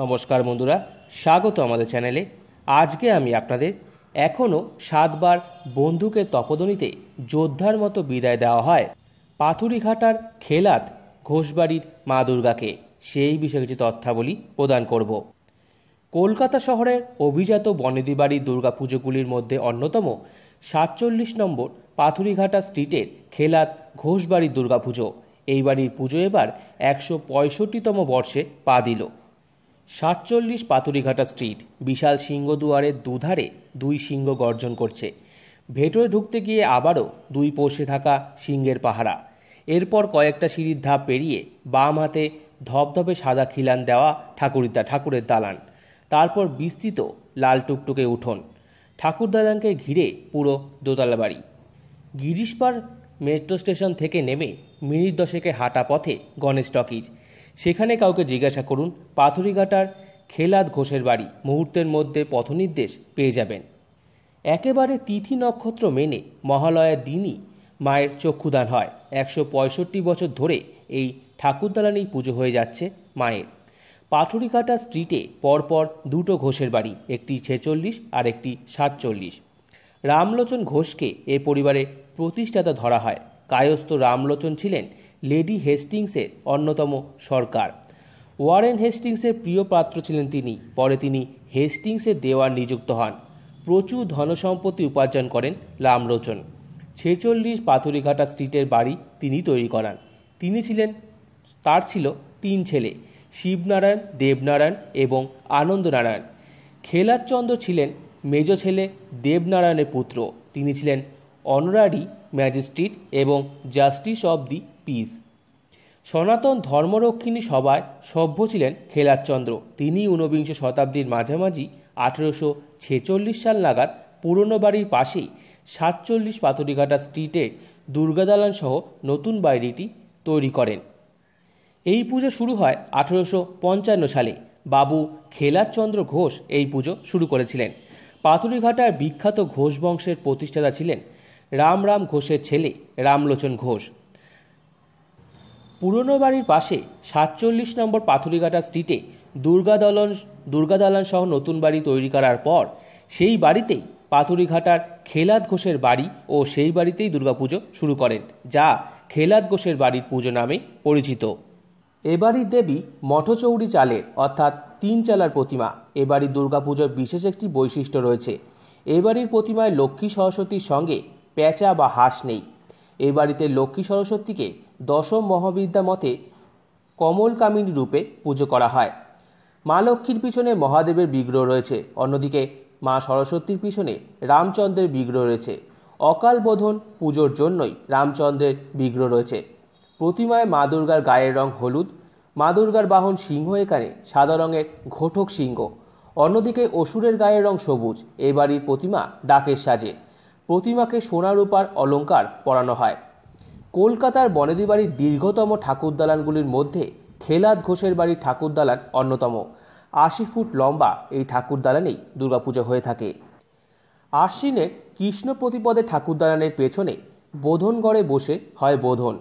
নমস্কার বন্ধুরা স্বাগত আমাদের চ্যানেলে আজকে আমি আপনাদের এখনও সাতবার বন্ধুকে তপদনিতে যোদ্ধার মতো বিদায় দেওয়া হয় পাথুরিঘাটার খেলাত ঘোষবাড়ির মা দুর্গাকে সেই বিষয়ে কিছু তথ্যাবলী প্রদান করব কলকাতা শহরের অভিজাত বনেদি বাড়ির দুর্গাপুজোগুলির মধ্যে অন্যতম সাতচল্লিশ নম্বর পাথুরিঘাটা স্ট্রিটের খেলাত ঘোষবাড়ির দুর্গাপুজো এই বাড়ির পুজো এবার একশো পঁয়ষট্টিতম বর্ষে পা দিল সাতচল্লিশ পাতুরিঘাটা স্ট্রিট বিশাল সিংহ দুয়ারের দুধারে দুই সিংহ গর্জন করছে ভেতরে ঢুকতে গিয়ে আবারও দুই পোষে থাকা সিংহের পাহারা এরপর কয়েকটা সিঁড়ির ধাপ পেরিয়ে বাম হাতে ধপধপে সাদা খিলান দেওয়া ঠাকুরিদা ঠাকুরের দালান তারপর বিস্তৃত লাল টুকটুকে উঠোন ঠাকুর দালানকে ঘিরে পুরো দোতলা বাড়ি গিরিশপাড় মেট্রো স্টেশন থেকে নেমে মিনিট দশেকের হাঁটা পথে গণেশ টকিজ সেখানে কাউকে জিজ্ঞাসা করুন পাথুরিঘাটার খেলাদ ঘোষের বাড়ি মুহূর্তের মধ্যে পথনির্দেশ পেয়ে যাবেন একেবারে তিথি নক্ষত্র মেনে মহালয়ার দিনই মায়ের চক্ষুদান হয় একশো পঁয়ষট্টি বছর ধরে এই ঠাকুরদালানেই পুজো হয়ে যাচ্ছে মায়ের পাথরিঘাটা স্ট্রিটে পরপর দুটো ঘোষের বাড়ি একটি ছেচল্লিশ আর একটি সাতচল্লিশ রামলোচন ঘোষকে এ পরিবারে প্রতিষ্ঠাতা ধরা হয় কায়স্থ রামলোচন ছিলেন লেডি হেস্টিংসের অন্যতম সরকার ওয়ারেন হেস্টিংসের প্রিয় পাত্র ছিলেন তিনি পরে তিনি হেস্টিংসের দেওয়ার নিযুক্ত হন প্রচুর ধনসম্পত্তি উপার্জন করেন লামলোচন ছেচল্লিশ পাথুরিঘাটা স্ট্রিটের বাড়ি তিনি তৈরি করান তিনি ছিলেন তার ছিল তিন ছেলে শিবনারায়ণ দেবনারায়ণ এবং আনন্দনারায়ণ খেলারচন্দ্র ছিলেন মেজ ছেলে দেবনারায়ণের পুত্র তিনি ছিলেন অনরারি ম্যাজিস্ট্রেট এবং জাস্টিস অব দি পিস সনাতন ধর্মরক্ষিণী সভায় সভ্য ছিলেন খেলাচন্দ্র তিনি ঊনবিংশ শতাব্দীর মাঝামাঝি আঠেরোশো ছেচল্লিশ সাল নাগাদ পুরনো বাড়ির পাশেই সাতচল্লিশ পাথরিঘাটা স্ট্রিটে দুর্গাদালান সহ নতুন বাড়িটি তৈরি করেন এই পুজো শুরু হয় আঠেরোশো পঞ্চান্ন সালে বাবু খেলাচন্দ্র ঘোষ এই পুজো শুরু করেছিলেন পাথুরিঘাটার বিখ্যাত ঘোষ বংশের প্রতিষ্ঠাতা ছিলেন রামরাম ঘোষের ছেলে রামলোচন ঘোষ পুরনো বাড়ির পাশে সাতচল্লিশ নম্বর পাথুরিঘাটা স্ট্রিটে দুর্গাদলন দুর্গাদালন সহ নতুন বাড়ি তৈরি করার পর সেই বাড়িতেই পাথুরিঘাটার খেলাদ ঘোষের বাড়ি ও সেই বাড়িতেই দুর্গাপুজো শুরু করেন যা খেলাদ ঘোষের বাড়ির পুজো নামে পরিচিত এবারই দেবী মঠচৌরি চালের অর্থাৎ তিন চালার প্রতিমা এবারই দুর্গাপুজোর বিশেষ একটি বৈশিষ্ট্য রয়েছে এবাড়ির প্রতিমায় লক্ষ্মী সরস্বতীর সঙ্গে প্যাঁচা বা হাঁস নেই এ বাড়িতে লক্ষ্মী সরস্বতীকে দশম মহাবিদ্যা মতে কমলকামিনী রূপে পুজো করা হয় মা লক্ষ্মীর পিছনে মহাদেবের বিগ্রহ রয়েছে অন্যদিকে মা সরস্বতীর পিছনে রামচন্দ্রের বিগ্রহ রয়েছে অকাল বোধন পুজোর জন্যই রামচন্দ্রের বিগ্রহ রয়েছে প্রতিমায় মা দুর্গার গায়ের রং হলুদ মা দুর্গার বাহন সিংহ এখানে সাদা রঙের ঘোটক সিংহ অন্যদিকে অসুরের গায়ের রং সবুজ এবারই বাড়ির প্রতিমা ডাকের সাজে প্রতিমাকে সোনা রূপার অলঙ্কার পরানো হয় কলকাতার বনেদিবাড়ির দীর্ঘতম ঠাকুর দালানগুলির মধ্যে খেলাদ ঘোষের বাড়ির ঠাকুর দালান অন্যতম আশি ফুট লম্বা এই ঠাকুর দালানেই দুর্গাপুজো হয়ে থাকে আশ্বিনের কৃষ্ণ প্রতিপদে ঠাকুর দালানের পেছনে বোধনগড়ে বসে হয় বোধন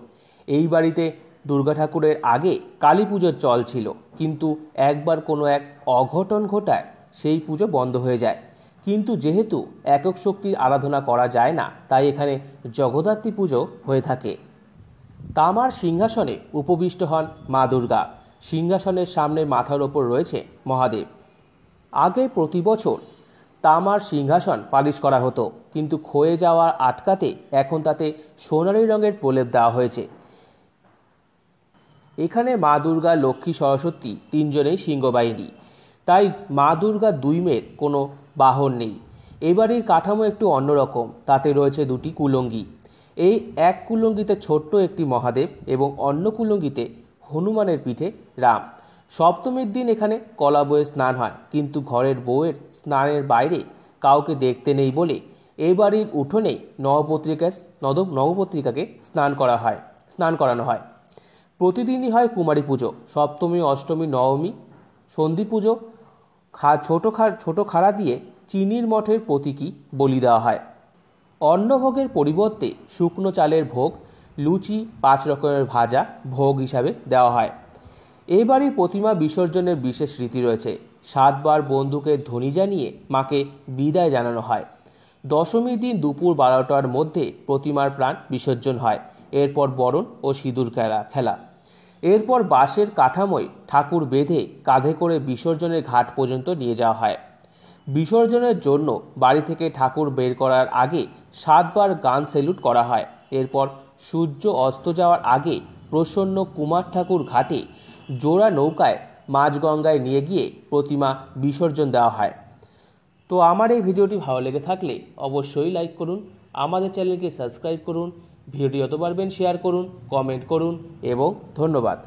এই বাড়িতে দুর্গা ঠাকুরের আগে কালী পুজোর চল ছিল কিন্তু একবার কোনো এক অঘটন ঘটায় সেই পুজো বন্ধ হয়ে যায় কিন্তু যেহেতু একক শক্তির আরাধনা করা যায় না তাই এখানে জগদ্ধাত্রী পুজো হয়ে থাকে তামার সিংহাসনে উপবিষ্ট হন মা দুর্গা সিংহাসনের সামনে মাথার ওপর রয়েছে মহাদেব আগে প্রতি বছর তামার সিংহাসন পালিশ করা হতো কিন্তু ক্ষয়ে যাওয়ার আটকাতে এখন তাতে সোনালি রঙের প্রলেপ দেওয়া হয়েছে এখানে মা দুর্গা লক্ষ্মী সরস্বতী তিনজনেই সিংহবাহিনী তাই মা দুর্গা দুই মেয়ের কোনো বাহন নেই এবারের কাঠামো একটু অন্যরকম তাতে রয়েছে দুটি কুলঙ্গি এই এক কুলঙ্গিতে ছোট্ট একটি মহাদেব এবং অন্য কুলঙ্গিতে হনুমানের পিঠে রাম সপ্তমীর দিন এখানে কলা বয়ে স্নান হয় কিন্তু ঘরের বউয়ের স্নানের বাইরে কাউকে দেখতে নেই বলে এই বাড়ির উঠোনে নবপত্রিকা নদ নবপত্রিকাকে স্নান করা হয় স্নান করানো হয় প্রতিদিনই হয় কুমারী পুজো সপ্তমী অষ্টমী নবমী সন্ধি পুজো খা ছোটো খা ছোটো খাড়া দিয়ে চিনির মঠের প্রতীকী বলি দেওয়া হয় অন্নভোগের পরিবর্তে শুকনো চালের ভোগ লুচি পাঁচ রকমের ভাজা ভোগ হিসাবে দেওয়া হয় এই বাড়ির প্রতিমা বিসর্জনের বিশেষ রীতি রয়েছে সাতবার বন্দুকের ধ্বনি জানিয়ে মাকে বিদায় জানানো হয় দশমীর দিন দুপুর বারোটার মধ্যে প্রতিমার প্রাণ বিসর্জন হয় এরপর বরণ ও সিঁদুর খেলা খেলা এরপর বাঁশের কাঠামোয় ঠাকুর বেঁধে কাঁধে করে বিসর্জনের ঘাট পর্যন্ত নিয়ে যাওয়া হয় বিসর্জনের জন্য বাড়ি থেকে ঠাকুর বের করার আগে সাতবার গান সেলুট করা হয় এরপর সূর্য অস্ত যাওয়ার আগে প্রসন্ন কুমার ঠাকুর ঘাটে জোড়া নৌকায় মাঝগঙ্গায় নিয়ে গিয়ে প্রতিমা বিসর্জন দেওয়া হয় তো আমার এই ভিডিওটি ভালো লেগে থাকলে অবশ্যই লাইক করুন আমাদের চ্যানেলকে সাবস্ক্রাইব করুন ভিডিও তো পারবেন শেয়ার করুন কমেন্ট করুন এবং ধন্যবাদ